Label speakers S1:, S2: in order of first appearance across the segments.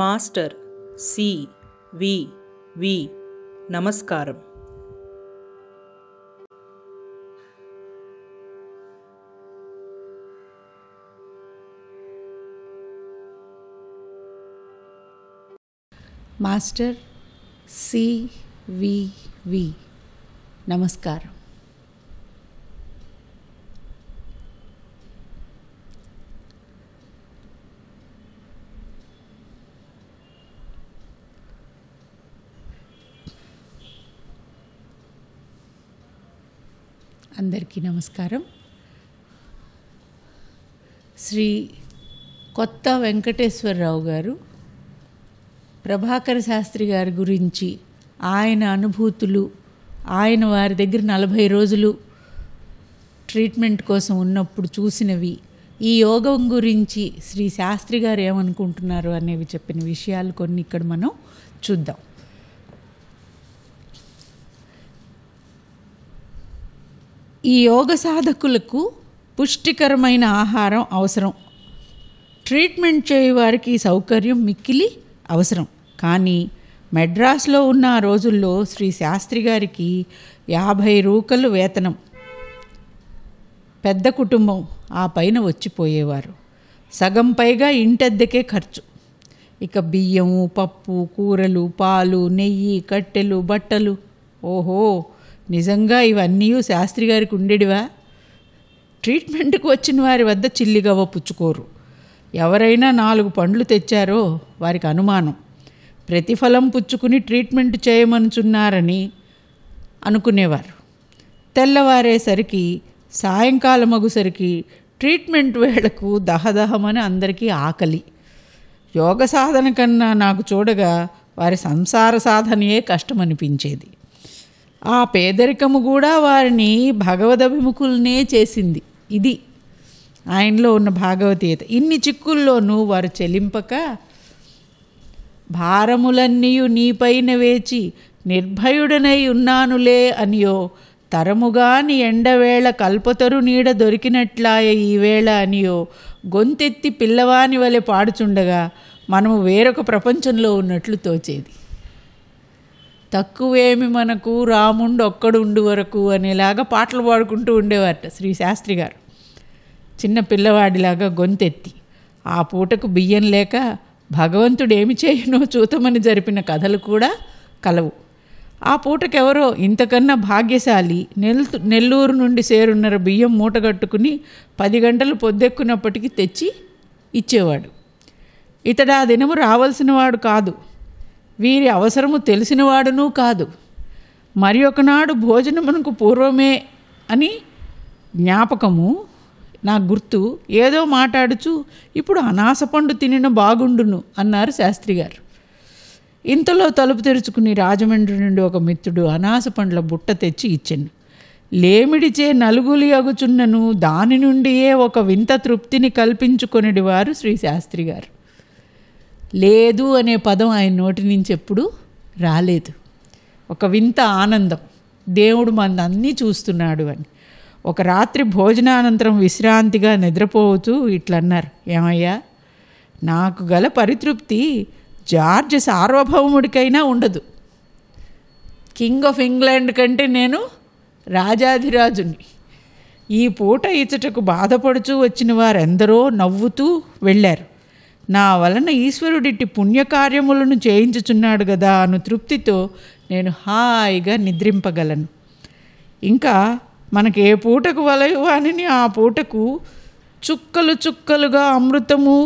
S1: master C వి వి నమస్కారం master C వి వి నమస్కారం నమస్కారం శ్రీ కొత్త వెంకటేశ్వరరావు గారు ప్రభాకర శాస్త్రి గారి గురించి ఆయన అనుభూతులు ఆయన వారి దగ్గర నలభై రోజులు ట్రీట్మెంట్ కోసం ఉన్నప్పుడు చూసినవి ఈ యోగం గురించి శ్రీ శాస్త్రి గారు ఏమనుకుంటున్నారు అనేవి చెప్పిన విషయాలు కొన్ని ఇక్కడ మనం చూద్దాం ఈ యోగ సాధకులకు పుష్టికరమైన ఆహారం అవసరం ట్రీట్మెంట్ చేయవారికి సౌకర్యం మిక్కిలి అవసరం కానీ మెడ్రాస్లో ఉన్న ఆ రోజుల్లో శ్రీ శాస్త్రి గారికి యాభై రూకలు వేతనం పెద్ద కుటుంబం ఆ పైన వచ్చిపోయేవారు సగం పైగా ఇంటద్దెకే ఖర్చు ఇక బియ్యము పప్పు కూరలు పాలు నెయ్యి కట్టెలు బట్టలు ఓహో నిజంగా ఇవన్నీ శాస్త్రి గారికి ఉండేడివా ట్రీట్మెంట్కి వచ్చిన వారి వద్ద చిల్లిగవ్వ పుచ్చుకోరు ఎవరైనా నాలుగు పండ్లు తెచ్చారో వారికి అనుమానం ప్రతిఫలం పుచ్చుకుని ట్రీట్మెంట్ చేయమనుచున్నారని అనుకునేవారు తెల్లవారేసరికి సాయంకాలం మగుసరికి ట్రీట్మెంట్ వేళకు దహదహమని అందరికీ ఆకలి యోగ సాధన కన్నా నాకు చూడగా వారి సంసార సాధనయే కష్టమనిపించేది ఆ పేదరికము కూడా వారిని భగవదభిముఖులనే చేసింది ఇది ఆయనలో ఉన్న భాగవతీయత ఇన్ని చిక్కుల్లోనూ వారు చెలింపక భారములన్నీయు నీపైన వేచి నిర్భయుడనై ఉన్నానులే అనియో తరముగాని ఎండవేళ కల్పతరు నీడ దొరికినట్లాయ ఈవేళ అనియో గొంతెత్తి పిల్లవాని వలె పాడుచుండగా మనము వేరొక ప్రపంచంలో ఉన్నట్లు తోచేది తక్కువేమి మనకు రాముండు ఒక్కడు ఉండు వరకు అనేలాగా పాటలు పాడుకుంటూ ఉండేవారట శ్రీ శాస్త్రి గారు చిన్న పిల్లవాడిలాగా గొంతెత్తి ఆ పూటకు బియ్యం లేక భగవంతుడు ఏమి చేయనో చూతమని జరిపిన కథలు కూడా కలవు ఆ పూటకెవరో ఇంతకన్నా భాగ్యశాలి నెల్ నెల్లూరు నుండి సేరున్నర బియ్యం మూటగట్టుకుని పది గంటలు పొద్దెక్కునప్పటికీ తెచ్చి ఇచ్చేవాడు ఇతడా దినము రావాల్సిన వాడు కాదు వీరి అవసరము తెలిసినవాడునూ కాదు మరి ఒకనాడు భోజనమునకు పూర్వమే అని జ్ఞాపకము నా గుర్తు ఏదో మాట్లాడుచు ఇప్పుడు అనాసపండు తినిన బాగుండును అన్నారు శాస్త్రి గారు ఇంతలో తలుపు తెరుచుకుని రాజమండ్రి నుండి ఒక మిత్రుడు అనాస పండ్ల బుట్ట తెచ్చి ఇచ్చాను లేమిడిచే నలుగులి అగుచున్నను దాని నుండియే ఒక వింత తృప్తిని వారు శ్రీ శాస్త్రి గారు లేదు అనే పదం ఆయన నోటి నుంచి ఎప్పుడు రాలేదు ఒక వింత ఆనందం దేవుడు మనందన్నీ చూస్తున్నాడు అని ఒక రాత్రి భోజనానంతరం విశ్రాంతిగా నిద్రపోవుతూ ఇట్లన్నారు ఏమయ్యా నాకు గల పరితృప్తి జార్జ్ సార్వభౌముడికైనా ఉండదు కింగ్ ఆఫ్ ఇంగ్లాండ్ కంటే నేను రాజాధిరాజుని ఈ పూట ఇచ్చటకు బాధపడుచూ వచ్చిన వారెందరో నవ్వుతూ వెళ్ళారు నా వలన ఈశ్వరుడిట్టి పుణ్యకార్యములను చేయించుచున్నాడు కదా అను తృప్తితో నేను హాయిగా నిద్రింపగలను ఇంకా మనకి ఏ పూటకు వలయు ఆ పూటకు చుక్కలు చుక్కలుగా అమృతము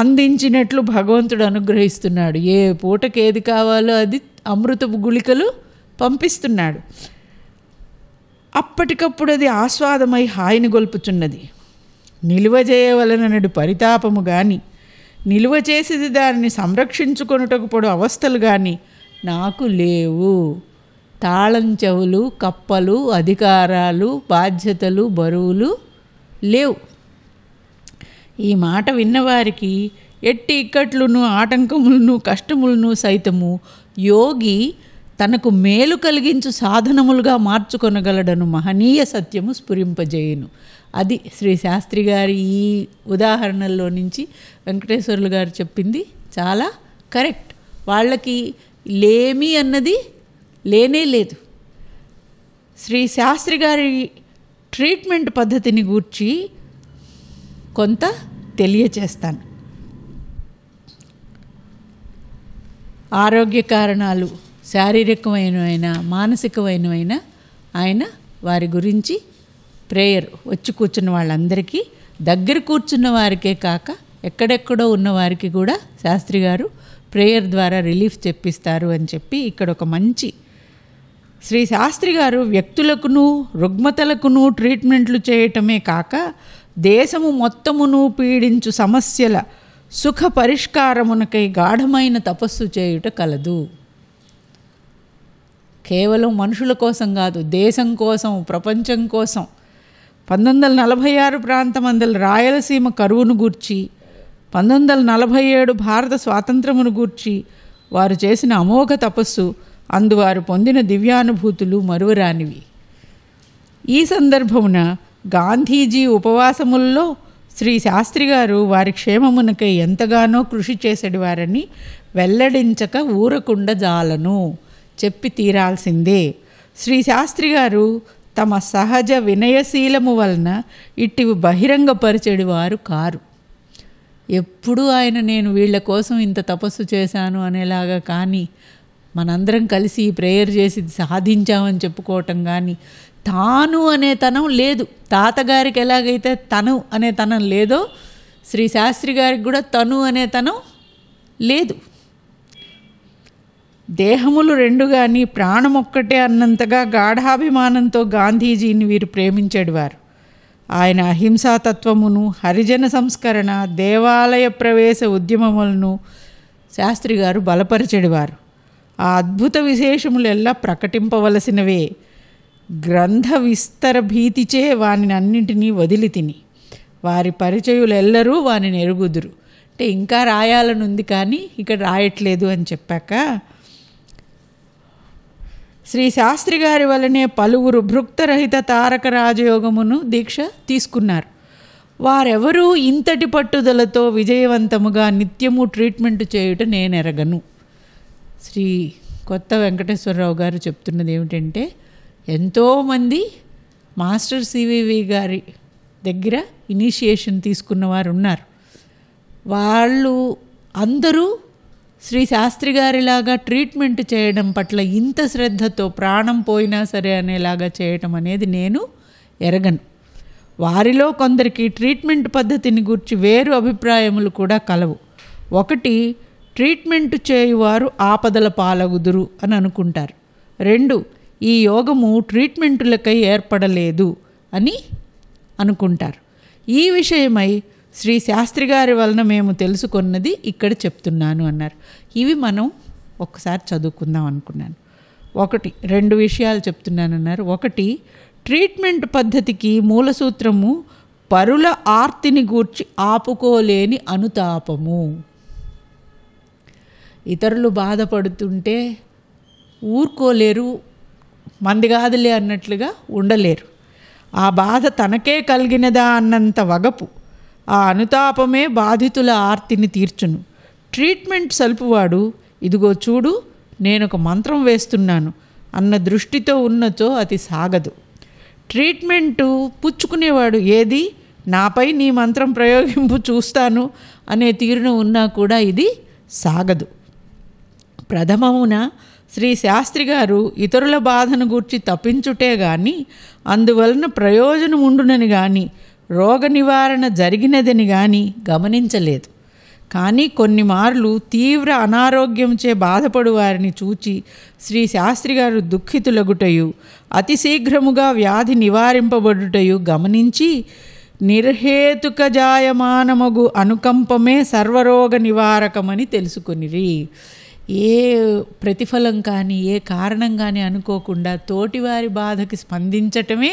S1: అందించినట్లు భగవంతుడు అనుగ్రహిస్తున్నాడు ఏ పూటకి ఏది కావాలో అది అమృతపు గుళికలు పంపిస్తున్నాడు అప్పటికప్పుడు అది ఆస్వాదమై హాయిని గొల్పుచున్నది నిలువ చేయవలననుడు పరితాపము గాని నిలువ చేసేది దానిని సంరక్షించుకొనుటకు పొడు అవస్థలు గాని నాకు లేవు తాళం చెవులు కప్పలు అధికారాలు బాధ్యతలు బరువులు లేవు ఈ మాట విన్నవారికి ఎట్టి ఇక్కట్లును ఆటంకములను కష్టములను సైతము యోగి తనకు మేలు కలిగించు సాధనములుగా మార్చుకొనగలడను మహనీయ సత్యము స్ఫురింపజేయును అది శ్రీ శాస్త్రి గారి ఈ ఉదాహరణల్లో నుంచి వెంకటేశ్వర్లు గారు చెప్పింది చాలా కరెక్ట్ వాళ్ళకి లేమి అన్నది లేనే లేదు శ్రీ శాస్త్రి గారి ట్రీట్మెంట్ పద్ధతిని గూర్చి కొంత తెలియచేస్తాను ఆరోగ్య కారణాలు శారీరకమైనవైనా మానసికమైనవైనా ఆయన వారి గురించి ప్రేయర్ వచ్చి కూర్చున్న వాళ్ళందరికీ దగ్గర కూర్చున్న వారికే కాక ఎక్కడెక్కడో ఉన్న వారికి కూడా శాస్త్రి గారు ప్రేయర్ ద్వారా రిలీఫ్ చెప్పిస్తారు అని చెప్పి ఇక్కడ ఒక మంచి శ్రీ శాస్త్రి గారు వ్యక్తులకును రుగ్మతలకును ట్రీట్మెంట్లు చేయటమే కాక దేశము మొత్తమును పీడించు సమస్యల సుఖ పరిష్కారమునకై గాఢమైన తపస్సు చేయుట కలదు కేవలం మనుషుల కోసం కాదు దేశం కోసం ప్రపంచం కోసం పంతొమ్మిది వందల నలభై ఆరు ప్రాంతమందల రాయలసీమ కరువును గూర్చి పంతొమ్మిది వందల నలభై ఏడు భారత స్వాతంత్రమును గూర్చి వారు చేసిన అమోఘ తపస్సు అందువారు పొందిన దివ్యానుభూతులు మరువరానివి ఈ సందర్భమున గాంధీజీ ఉపవాసముల్లో శ్రీ శాస్త్రి గారు వారి క్షేమమునకై ఎంతగానో కృషి చేసేవారని వెల్లడించక ఊరకుండ జాలను చెప్పి తీరాల్సిందే శ్రీ శాస్త్రి గారు తమ సహజ వినయశీలము వలన ఇట్టి బహిరంగపరిచేడు వారు కారు ఎప్పుడూ ఆయన నేను వీళ్ళ కోసం ఇంత తపస్సు చేశాను అనేలాగా కానీ మనందరం కలిసి ప్రేయర్ చేసి సాధించామని చెప్పుకోవటం కానీ తాను అనే తనం లేదు తాతగారికి ఎలాగైతే తను అనే తనం లేదో శ్రీ శాస్త్రి గారికి కూడా తను అనే తనం లేదు దేహములు రెండు కానీ ప్రాణమొక్కటే అన్నంతగా గాఢాభిమానంతో గాంధీజీని వీరు ప్రేమించేవారు ఆయన అహింసాతత్వమును హరిజన సంస్కరణ దేవాలయ ప్రవేశ ఉద్యమములను శాస్త్రి గారు బలపరిచెడివారు ఆ అద్భుత విశేషములెల్లా ప్రకటింపవలసినవే గ్రంథ విస్తర భీతిచే వాని అన్నింటినీ వదిలి తిని వారి పరిచయులెల్లరూ వాని ఎరుగుదురు అంటే ఇంకా రాయాలనుంది కానీ ఇక్కడ రాయట్లేదు అని చెప్పాక శ్రీ శాస్త్రి గారి వలనే పలువురు భృక్తరహిత తారక రాజయోగమును దీక్ష తీసుకున్నారు వారెవరూ ఇంతటి పట్టుదలతో విజయవంతముగా నిత్యము ట్రీట్మెంట్ చేయుట నేనెరగను శ్రీ కొత్త వెంకటేశ్వరరావు గారు చెప్తున్నది ఏమిటంటే ఎంతోమంది మాస్టర్ సివివి గారి దగ్గర ఇనీషియేషన్ తీసుకున్న వారు ఉన్నారు వాళ్ళు అందరూ శ్రీ శాస్త్రి గారిలాగా ట్రీట్మెంట్ చేయడం పట్ల ఇంత శ్రద్ధతో ప్రాణం పోయినా సరే అనేలాగా చేయటం అనేది నేను ఎరగను వారిలో కొందరికి ట్రీట్మెంట్ పద్ధతిని గురించి వేరు అభిప్రాయములు కూడా కలవు ఒకటి ట్రీట్మెంట్ చేయువారు ఆపదల పాలగుదురు అని అనుకుంటారు రెండు ఈ యోగము ట్రీట్మెంటులకై ఏర్పడలేదు అని అనుకుంటారు ఈ విషయమై శ్రీ శాస్త్రి గారి వలన మేము తెలుసుకున్నది ఇక్కడ చెప్తున్నాను అన్నారు ఇవి మనం ఒకసారి చదువుకుందాం అనుకున్నాను ఒకటి రెండు విషయాలు చెప్తున్నానన్నారు ఒకటి ట్రీట్మెంట్ పద్ధతికి మూలసూత్రము పరుల ఆర్తిని గూర్చి ఆపుకోలేని అనుతాపము ఇతరులు బాధపడుతుంటే ఊరుకోలేరు మంది కాదులే అన్నట్లుగా ఉండలేరు ఆ బాధ తనకే కలిగినదా అన్నంత వగపు ఆ అనుతాపమే బాధితుల ఆర్తిని తీర్చును ట్రీట్మెంట్ సలుపువాడు ఇదిగో చూడు నేను ఒక మంత్రం వేస్తున్నాను అన్న దృష్టితో ఉన్నచో అది సాగదు ట్రీట్మెంటు పుచ్చుకునేవాడు ఏది నాపై నీ మంత్రం ప్రయోగింపు చూస్తాను అనే తీరున ఉన్నా కూడా ఇది సాగదు ప్రథమమున శ్రీ శాస్త్రి గారు ఇతరుల బాధను గూర్చి తప్పించుటే కానీ అందువలన ప్రయోజనం ఉండునని కానీ రోగ నివారణ జరిగినదని కానీ గమనించలేదు కానీ కొన్ని మార్లు తీవ్ర అనారోగ్యంచే బాధపడు వారిని చూచి శ్రీ శాస్త్రి గారు దుఃఖితులగుటయు అతి శీఘ్రముగా వ్యాధి నివారింపబడుటయు గమనించి నిర్హేతుక జాయమానమగు అనుకంపమే సర్వరోగ నివారకమని తెలుసుకునిరి ఏ ప్రతిఫలం కానీ ఏ కారణం కానీ అనుకోకుండా తోటివారి బాధకి స్పందించటమే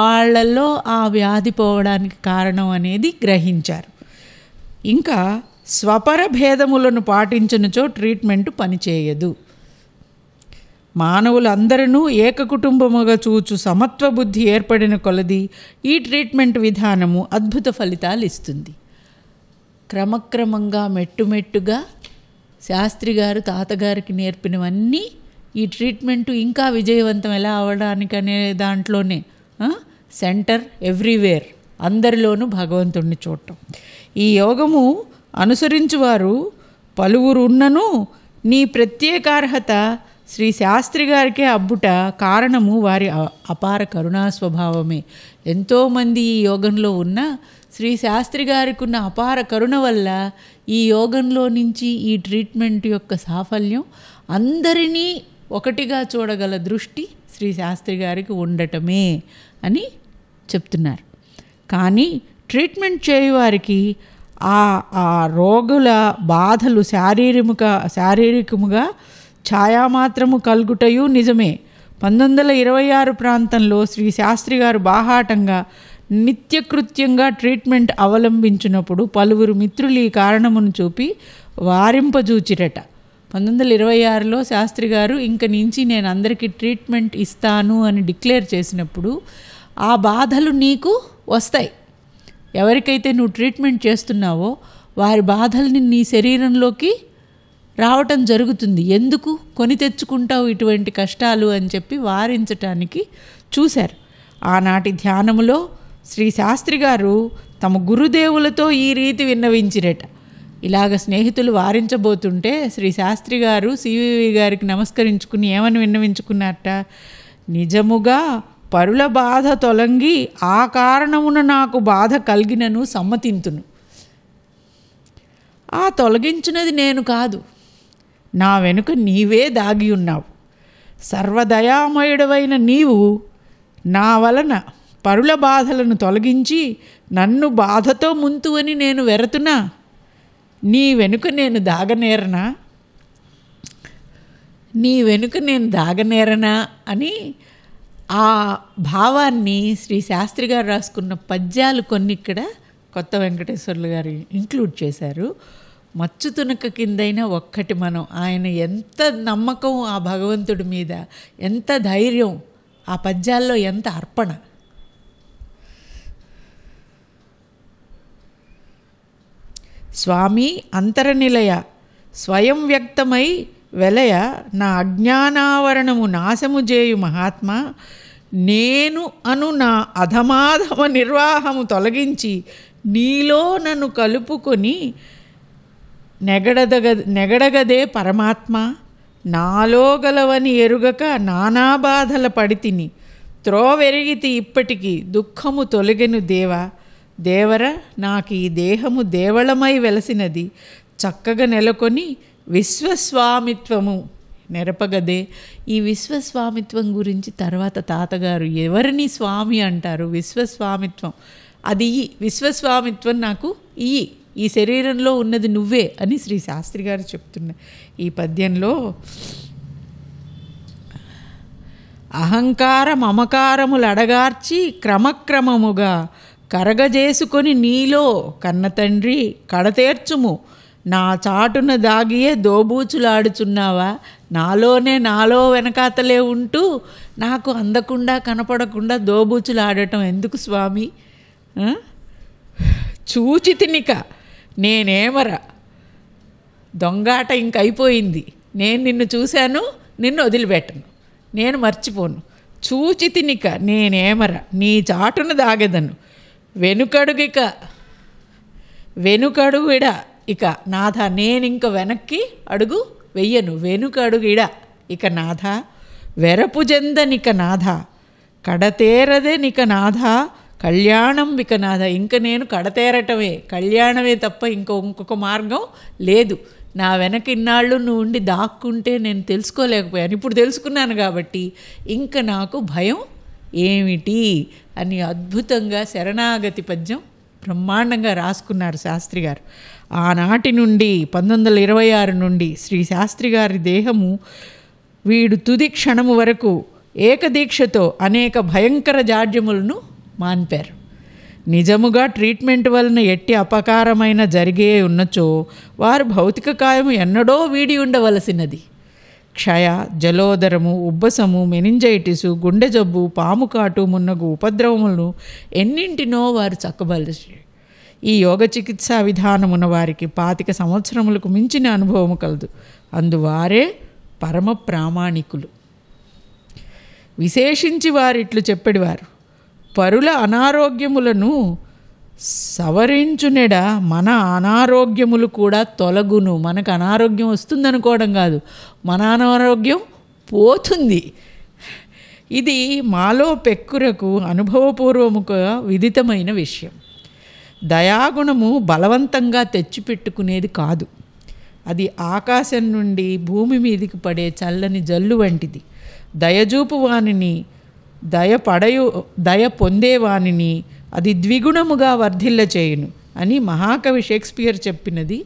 S1: వాళ్ళల్లో ఆ వ్యాధి పోవడానికి కారణం అనేది గ్రహించారు ఇంకా స్వపర భేదములను పాటించినచో ట్రీట్మెంట్ పనిచేయదు ఏక ఏకకుటుంబముగా చూచు సమత్వ బుద్ధి ఏర్పడిన కొలది ఈ ట్రీట్మెంట్ విధానము అద్భుత ఫలితాలు ఇస్తుంది క్రమక్రమంగా మెట్టుమెట్టుగా శాస్త్రి గారు తాతగారికి నేర్పినవన్నీ ఈ ట్రీట్మెంట్ ఇంకా విజయవంతం ఎలా అనే దాంట్లోనే సెంటర్ ఎవ్రీవేర్ అందరిలోనూ భగవంతుడిని చూడటం ఈ యోగము అనుసరించువారు పలువురున్నను నీ ప్రత్యేక అర్హత శ్రీ శాస్త్రి గారికే అబ్బుట కారణము వారి అపార కరుణా స్వభావమే ఎంతోమంది ఈ యోగంలో ఉన్న శ్రీ శాస్త్రి గారికి ఉన్న అపార కరుణ వల్ల ఈ యోగంలో నుంచి ఈ ట్రీట్మెంట్ యొక్క సాఫల్యం అందరినీ ఒకటిగా చూడగల దృష్టి శ్రీ శాస్త్రి గారికి ఉండటమే అని చెప్తున్నారు కానీ ట్రీట్మెంట్ చేయవారికి ఆ ఆ రోగుల బాధలు శారీరక శారీరకముగా ఛాయామాత్రము కలుగుటయు నిజమే పంతొమ్మిది వందల ఇరవై ఆరు ప్రాంతంలో శ్రీ శాస్త్రి గారు బాహాటంగా నిత్యకృత్యంగా ట్రీట్మెంట్ అవలంబించినప్పుడు పలువురు మిత్రులు ఈ కారణమును చూపి వారింపజూచిరట పంతొమ్మిది వందల ఇరవై ఆరులో శాస్త్రి గారు ఇంక నుంచి నేను అందరికీ ట్రీట్మెంట్ ఇస్తాను అని డిక్లేర్ చేసినప్పుడు ఆ బాధలు నీకు వస్తాయి ఎవరికైతే నువ్వు ట్రీట్మెంట్ చేస్తున్నావో వారి బాధల్ని నీ శరీరంలోకి రావటం జరుగుతుంది ఎందుకు కొని తెచ్చుకుంటావు ఇటువంటి కష్టాలు అని చెప్పి వారించటానికి చూశారు ఆనాటి ధ్యానములో శ్రీ శాస్త్రి గారు తమ గురుదేవులతో ఈ రీతి విన్నవించిరట ఇలాగ స్నేహితులు వారించబోతుంటే శ్రీ శాస్త్రి గారు సివివి గారికి నమస్కరించుకుని ఏమని విన్నవించుకున్నట్ట నిజముగా పరుల బాధ తొలంగి ఆ కారణమున నాకు బాధ కలిగినను సమ్మతింతును ఆ తొలగించినది నేను కాదు నా వెనుక నీవే దాగి ఉన్నావు సర్వదయామయుడవైన నీవు నా వలన పరుల బాధలను తొలగించి నన్ను బాధతో ముంతువని నేను వెరతున్నా నీ వెనుక నేను దాగనేరనా నీ వెనుక నేను దాగనేరనా అని ఆ భావాన్ని శ్రీ శాస్త్రి గారు రాసుకున్న పద్యాలు కొన్ని ఇక్కడ కొత్త వెంకటేశ్వర్లు గారు ఇంక్లూడ్ చేశారు మచ్చు తునక కిందైనా ఒక్కటి మనం ఆయన ఎంత నమ్మకం ఆ భగవంతుడి మీద ఎంత ధైర్యం ఆ పద్యాల్లో ఎంత అర్పణ స్వామి అంతరనిలయ స్వయం వ్యక్తమై వెలయ నా అజ్ఞానావరణము నాశము చేయు మహాత్మ నేను అను నా అధమాధమ నిర్వాహము తొలగించి నీలో నన్ను కలుపుకొని నెగడదగ నెగడగదే పరమాత్మ నాలో గలవని ఎరుగక నానా బాధల పడితిని త్రోవెరిగితి ఇప్పటికీ దుఃఖము తొలగెను దేవా దేవర నాకు ఈ దేహము దేవళమై వెలసినది చక్కగా నెలకొని విశ్వస్వామిత్వము నెరపగదే ఈ విశ్వస్వామిత్వం గురించి తర్వాత తాతగారు ఎవరిని స్వామి అంటారు విశ్వస్వామిత్వం అది ఈ విశ్వస్వామిత్వం నాకు ఈ ఈ శరీరంలో ఉన్నది నువ్వే అని శ్రీ శాస్త్రి గారు చెప్తున్న ఈ పద్యంలో అహంకార మమకారములు అడగార్చి క్రమక్రమముగా కరగజేసుకొని నీలో కన్నతండ్రి కడతేర్చుము నా చాటున దాగియే దోబూచులాడుచున్నావా నాలోనే నాలో వెనకాతలే ఉంటూ నాకు అందకుండా కనపడకుండా దోబూచులాడటం ఎందుకు స్వామి చూచి తినిక నేనేమరా దొంగాట ఇంకైపోయింది నేను నిన్ను చూశాను నిన్ను వదిలిపెట్టను నేను మర్చిపోను చూచి తినిక నేనేమరా నీ చాటును దాగెదను వెనుకడుగు ఇక వెనుకడుగు ఇడ ఇక నాథ నేను ఇంక వెనక్కి అడుగు వెయ్యను ఇడ ఇక నాథ వెరపు జందనిక నాథ కడతేరదే నిక నాథ కళ్యాణం ఇక నాథ ఇంక నేను కడతేరటమే కళ్యాణమే తప్ప ఇంకో ఇంకొక మార్గం లేదు నా వెనక ఇన్నాళ్ళు నువ్వు ఉండి దాక్కుంటే నేను తెలుసుకోలేకపోయాను ఇప్పుడు తెలుసుకున్నాను కాబట్టి ఇంక నాకు భయం ఏమిటి అని అద్భుతంగా శరణాగతి పద్యం బ్రహ్మాండంగా రాసుకున్నారు శాస్త్రి గారు ఆనాటి నుండి పంతొమ్మిది వందల ఇరవై ఆరు నుండి శ్రీ శాస్త్రి గారి దేహము వీడు తుది క్షణము వరకు ఏకదీక్షతో అనేక భయంకర జాడ్యములను మాన్పారు నిజముగా ట్రీట్మెంట్ వలన ఎట్టి అపకారమైన జరిగే ఉన్నచో వారు భౌతిక కాయము ఎన్నడో వీడి ఉండవలసినది క్షయ జలోదరము ఉబ్బసము మెనింజైటిసు గుండె జబ్బు పాము కాటు మున్నగు ఉపద్రవములను ఎన్నింటినో వారు చక్కబలిచి ఈ యోగ చికిత్సా విధానమున వారికి పాతిక సంవత్సరములకు మించిన అనుభవము కలదు అందువారే పరమ ప్రామాణికులు విశేషించి వారిట్లు చెప్పేవారు పరుల అనారోగ్యములను సవరించునెడ మన అనారోగ్యములు కూడా తొలగును మనకు అనారోగ్యం వస్తుందనుకోవడం కాదు మన అనారోగ్యం పోతుంది ఇది మాలో పెక్కురకు అనుభవపూర్వముగా విదితమైన విషయం దయాగుణము బలవంతంగా తెచ్చిపెట్టుకునేది కాదు అది ఆకాశం నుండి భూమి మీదికి పడే చల్లని జల్లు వంటిది దయజూపు వానిని దయ పడయు దయ పొందేవాణిని అది ద్విగుణముగా వర్ధిల్లచేయును అని మహాకవి షేక్స్పియర్ చెప్పినది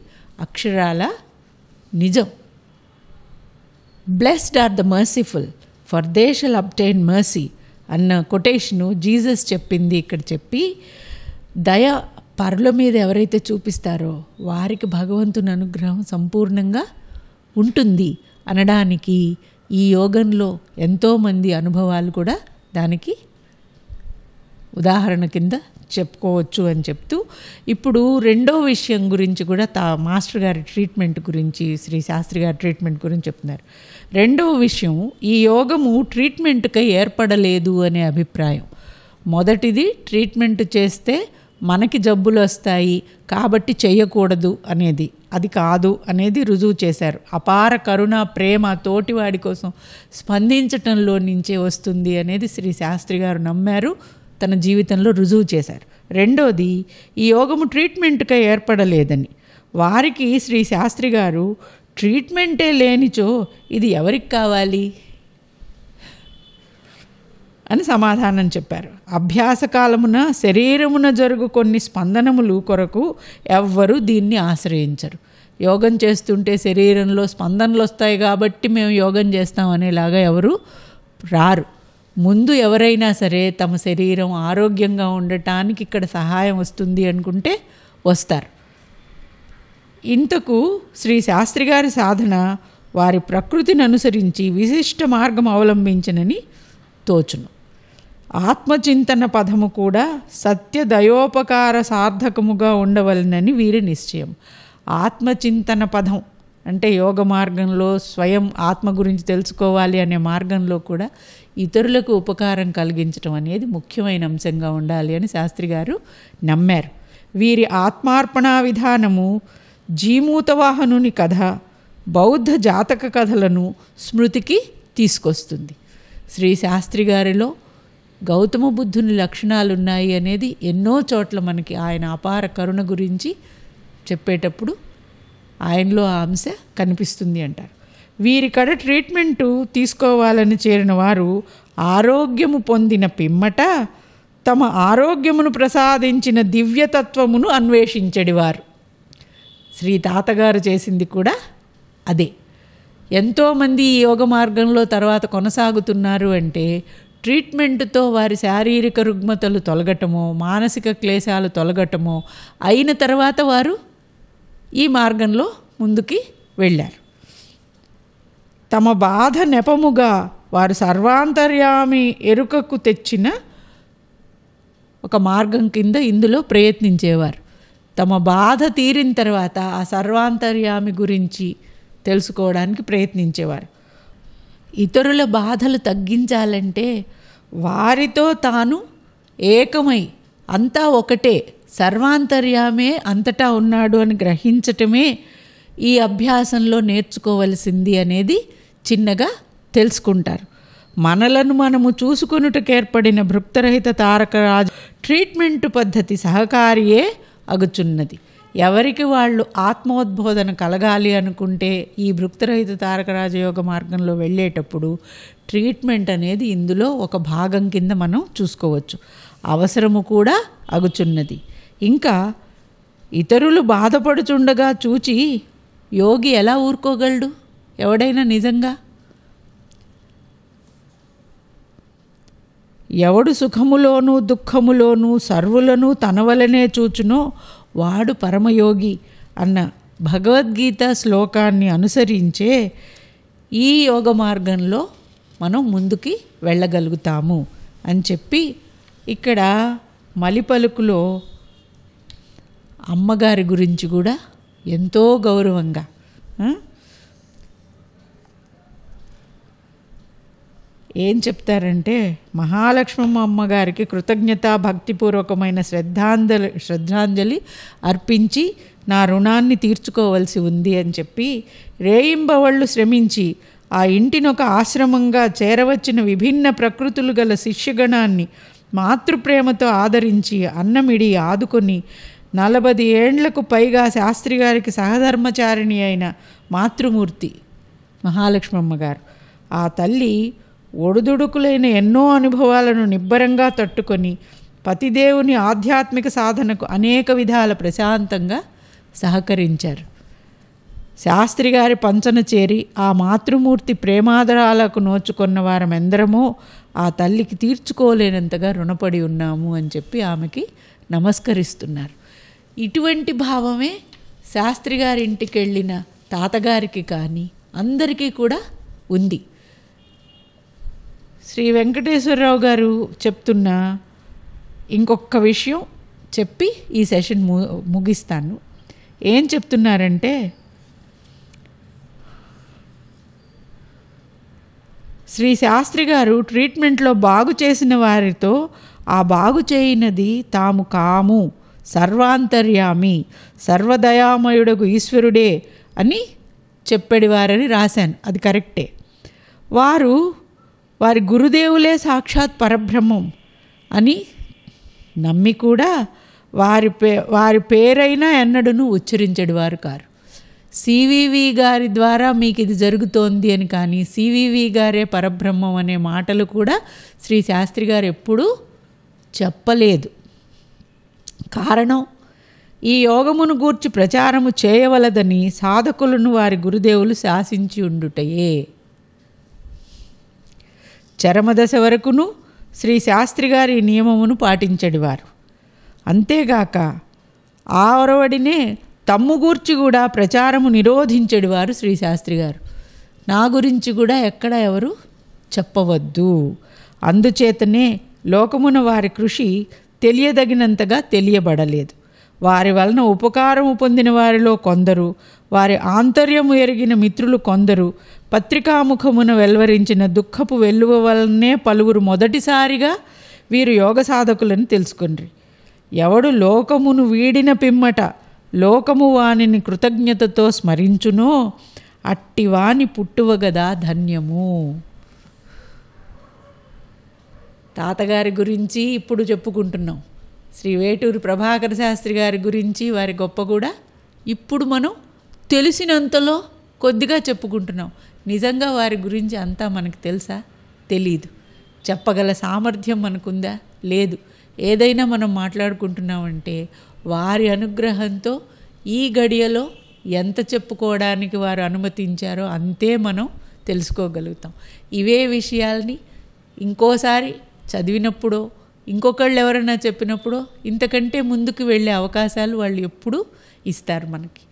S1: అక్షరాల నిజం blessed are the merciful for they shall mercy అన్న కొటేషను జీసస్ చెప్పింది ఇక్కడ చెప్పి దయ పరుల మీద ఎవరైతే చూపిస్తారో వారికి భగవంతుని అనుగ్రహం సంపూర్ణంగా ఉంటుంది అనడానికి ఈ యోగంలో ఎంతోమంది అనుభవాలు కూడా దానికి ఉదాహరణ కింద చెప్పుకోవచ్చు అని చెప్తూ ఇప్పుడు రెండో విషయం గురించి కూడా తా మాస్టర్ గారి ట్రీట్మెంట్ గురించి శ్రీ శాస్త్రి గారి ట్రీట్మెంట్ గురించి చెప్తున్నారు రెండవ విషయం ఈ యోగము ట్రీట్మెంట్కై ఏర్పడలేదు అనే అభిప్రాయం మొదటిది ట్రీట్మెంట్ చేస్తే మనకి జబ్బులు వస్తాయి కాబట్టి చేయకూడదు అనేది అది కాదు అనేది రుజువు చేశారు అపార కరుణ ప్రేమ తోటివాడి కోసం స్పందించటంలో నుంచే వస్తుంది అనేది శ్రీ శాస్త్రి గారు నమ్మారు తన జీవితంలో రుజువు చేశారు రెండోది ఈ యోగము ట్రీట్మెంట్గా ఏర్పడలేదని వారికి శ్రీ శాస్త్రి గారు ట్రీట్మెంటే లేనిచో ఇది ఎవరికి కావాలి అని సమాధానం చెప్పారు అభ్యాసకాలమున శరీరమున జరుగు కొన్ని స్పందనములు కొరకు ఎవ్వరూ దీన్ని ఆశ్రయించరు యోగం చేస్తుంటే శరీరంలో స్పందనలు వస్తాయి కాబట్టి మేము యోగం చేస్తాం అనేలాగా ఎవరు రారు ముందు ఎవరైనా సరే తమ శరీరం ఆరోగ్యంగా ఉండటానికి ఇక్కడ సహాయం వస్తుంది అనుకుంటే వస్తారు ఇంతకు శ్రీ శాస్త్రి గారి సాధన వారి ప్రకృతిని అనుసరించి విశిష్ట మార్గం అవలంబించనని తోచును ఆత్మచింతన పదము కూడా సత్య దయోపకార సార్థకముగా ఉండవలనని వీరి నిశ్చయం ఆత్మచింతన పదం అంటే యోగ మార్గంలో స్వయం ఆత్మ గురించి తెలుసుకోవాలి అనే మార్గంలో కూడా ఇతరులకు ఉపకారం కలిగించడం అనేది ముఖ్యమైన అంశంగా ఉండాలి అని శాస్త్రి గారు నమ్మారు వీరి ఆత్మార్పణ విధానము జీమూతవాహనుని కథ బౌద్ధ జాతక కథలను స్మృతికి తీసుకొస్తుంది శ్రీ శాస్త్రి గారిలో గౌతమ బుద్ధుని లక్షణాలు ఉన్నాయి అనేది ఎన్నో చోట్ల మనకి ఆయన అపార కరుణ గురించి చెప్పేటప్పుడు ఆయనలో ఆ అంశ కనిపిస్తుంది అంటారు వీరికడ ట్రీట్మెంటు తీసుకోవాలని చేరిన వారు ఆరోగ్యము పొందిన పిమ్మట తమ ఆరోగ్యమును ప్రసాదించిన దివ్యతత్వమును అన్వేషించడివారు శ్రీ తాతగారు చేసింది కూడా అదే ఎంతోమంది ఈ యోగ మార్గంలో తర్వాత కొనసాగుతున్నారు అంటే ట్రీట్మెంట్తో వారి శారీరక రుగ్మతలు తొలగటమో మానసిక క్లేశాలు తొలగటమో అయిన తర్వాత వారు ఈ మార్గంలో ముందుకి వెళ్ళారు తమ బాధ నెపముగా వారు సర్వాంతర్యామి ఎరుకకు తెచ్చిన ఒక మార్గం కింద ఇందులో ప్రయత్నించేవారు తమ బాధ తీరిన తర్వాత ఆ సర్వాంతర్యామి గురించి తెలుసుకోవడానికి ప్రయత్నించేవారు ఇతరుల బాధలు తగ్గించాలంటే వారితో తాను ఏకమై అంతా ఒకటే సర్వాంతర్యామే అంతటా ఉన్నాడు అని గ్రహించటమే ఈ అభ్యాసంలో నేర్చుకోవలసింది అనేది చిన్నగా తెలుసుకుంటారు మనలను మనము చూసుకొనుటకు ఏర్పడిన భృప్తరహిత తారకరాజు ట్రీట్మెంట్ పద్ధతి సహకారియే అగుచున్నది ఎవరికి వాళ్ళు ఆత్మోద్బోధన కలగాలి అనుకుంటే ఈ భృప్తరహిత తారక రాజయోగ మార్గంలో వెళ్ళేటప్పుడు ట్రీట్మెంట్ అనేది ఇందులో ఒక భాగం కింద మనం చూసుకోవచ్చు అవసరము కూడా అగుచున్నది ఇంకా ఇతరులు బాధపడుచుండగా చూచి యోగి ఎలా ఊరుకోగలడు ఎవడైనా నిజంగా ఎవడు సుఖములోనూ దుఃఖములోనూ సర్వులను తనవలనే చూచునో వాడు పరమయోగి అన్న భగవద్గీత శ్లోకాన్ని అనుసరించే ఈ యోగ మార్గంలో మనం ముందుకి వెళ్ళగలుగుతాము అని చెప్పి ఇక్కడ మలిపలుకులో అమ్మగారి గురించి కూడా ఎంతో గౌరవంగా ఏం చెప్తారంటే మహాలక్ష్మమ్మ అమ్మగారికి కృతజ్ఞత భక్తిపూర్వకమైన శ్రద్ధాంజలి శ్రద్ధాంజలి అర్పించి నా రుణాన్ని తీర్చుకోవలసి ఉంది అని చెప్పి రేయింబవళ్ళు శ్రమించి ఆ ఇంటినొక ఆశ్రమంగా చేరవచ్చిన విభిన్న ప్రకృతులు గల శిష్యగణాన్ని మాతృప్రేమతో ఆదరించి అన్నమిడి ఆదుకొని నలభై ఏండ్లకు పైగా శాస్త్రి గారికి సహధర్మచారిణి అయిన మాతృమూర్తి మహాలక్ష్మమ్మ గారు ఆ తల్లి ఒడుదుడుకులైన ఎన్నో అనుభవాలను నిబ్బరంగా తట్టుకొని పతిదేవుని ఆధ్యాత్మిక సాధనకు అనేక విధాల ప్రశాంతంగా సహకరించారు శాస్త్రి గారి పంచన చేరి ఆ మాతృమూర్తి ప్రేమాదరాలకు నోచుకున్న వారమెందరమో ఆ తల్లికి తీర్చుకోలేనంతగా రుణపడి ఉన్నాము అని చెప్పి ఆమెకి నమస్కరిస్తున్నారు ఇటువంటి భావమే శాస్త్రి గారింటికి వెళ్ళిన తాతగారికి కానీ అందరికీ కూడా ఉంది శ్రీ వెంకటేశ్వరరావు గారు చెప్తున్న ఇంకొక విషయం చెప్పి ఈ సెషన్ ము ముగిస్తాను ఏం చెప్తున్నారంటే శ్రీ శాస్త్రి గారు ట్రీట్మెంట్లో బాగు చేసిన వారితో ఆ బాగు చేయనది తాము కాము సర్వాంతర్యామి సర్వదయామయుడకు ఈశ్వరుడే అని చెప్పేవారని రాశాను అది కరెక్టే వారు వారి గురుదేవులే సాక్షాత్ పరబ్రహ్మం అని నమ్మి కూడా వారి పే వారి పేరైనా ఎన్నడూను ఉచ్చరించడు వారు కారు సివివి గారి ద్వారా మీకు ఇది జరుగుతోంది అని కానీ సివివి గారే పరబ్రహ్మం అనే మాటలు కూడా శ్రీ శాస్త్రి గారు ఎప్పుడూ చెప్పలేదు కారణం ఈ యోగమును గూర్చి ప్రచారము చేయవలదని సాధకులను వారి గురుదేవులు శాసించి ఉండుటయే చరమదశ వరకును శ్రీ శాస్త్రి గారి నియమమును పాటించడివారు అంతేగాక ఆ ఒరవడినే తమ్ముగూర్చి కూడా ప్రచారము నిరోధించడివారు శ్రీ శాస్త్రి గారు నా గురించి కూడా ఎక్కడ ఎవరు చెప్పవద్దు అందుచేతనే లోకమున వారి కృషి తెలియదగినంతగా తెలియబడలేదు వారి వలన ఉపకారము పొందిన వారిలో కొందరు వారి ఆంతర్యము ఎరిగిన మిత్రులు కొందరు పత్రికాముఖమున వెలువరించిన దుఃఖపు వెల్లువ వలనే పలువురు మొదటిసారిగా వీరు యోగ సాధకులని తెలుసుకుండ్రి ఎవడు లోకమును వీడిన పిమ్మట లోకము వానిని కృతజ్ఞతతో స్మరించునో అట్టివాని పుట్టువగదా ధన్యము తాతగారి గురించి ఇప్పుడు చెప్పుకుంటున్నాం శ్రీ వేటూరు ప్రభాకర శాస్త్రి గారి గురించి వారి గొప్ప కూడా ఇప్పుడు మనం తెలిసినంతలో కొద్దిగా చెప్పుకుంటున్నాం నిజంగా వారి గురించి అంతా మనకు తెలుసా తెలీదు చెప్పగల సామర్థ్యం మనకుందా లేదు ఏదైనా మనం మాట్లాడుకుంటున్నామంటే వారి అనుగ్రహంతో ఈ గడియలో ఎంత చెప్పుకోవడానికి వారు అనుమతించారో అంతే మనం తెలుసుకోగలుగుతాం ఇవే విషయాల్ని ఇంకోసారి చదివినప్పుడో ఇంకొకళ్ళు ఎవరైనా చెప్పినప్పుడో ఇంతకంటే ముందుకు వెళ్ళే అవకాశాలు వాళ్ళు ఎప్పుడూ ఇస్తారు మనకి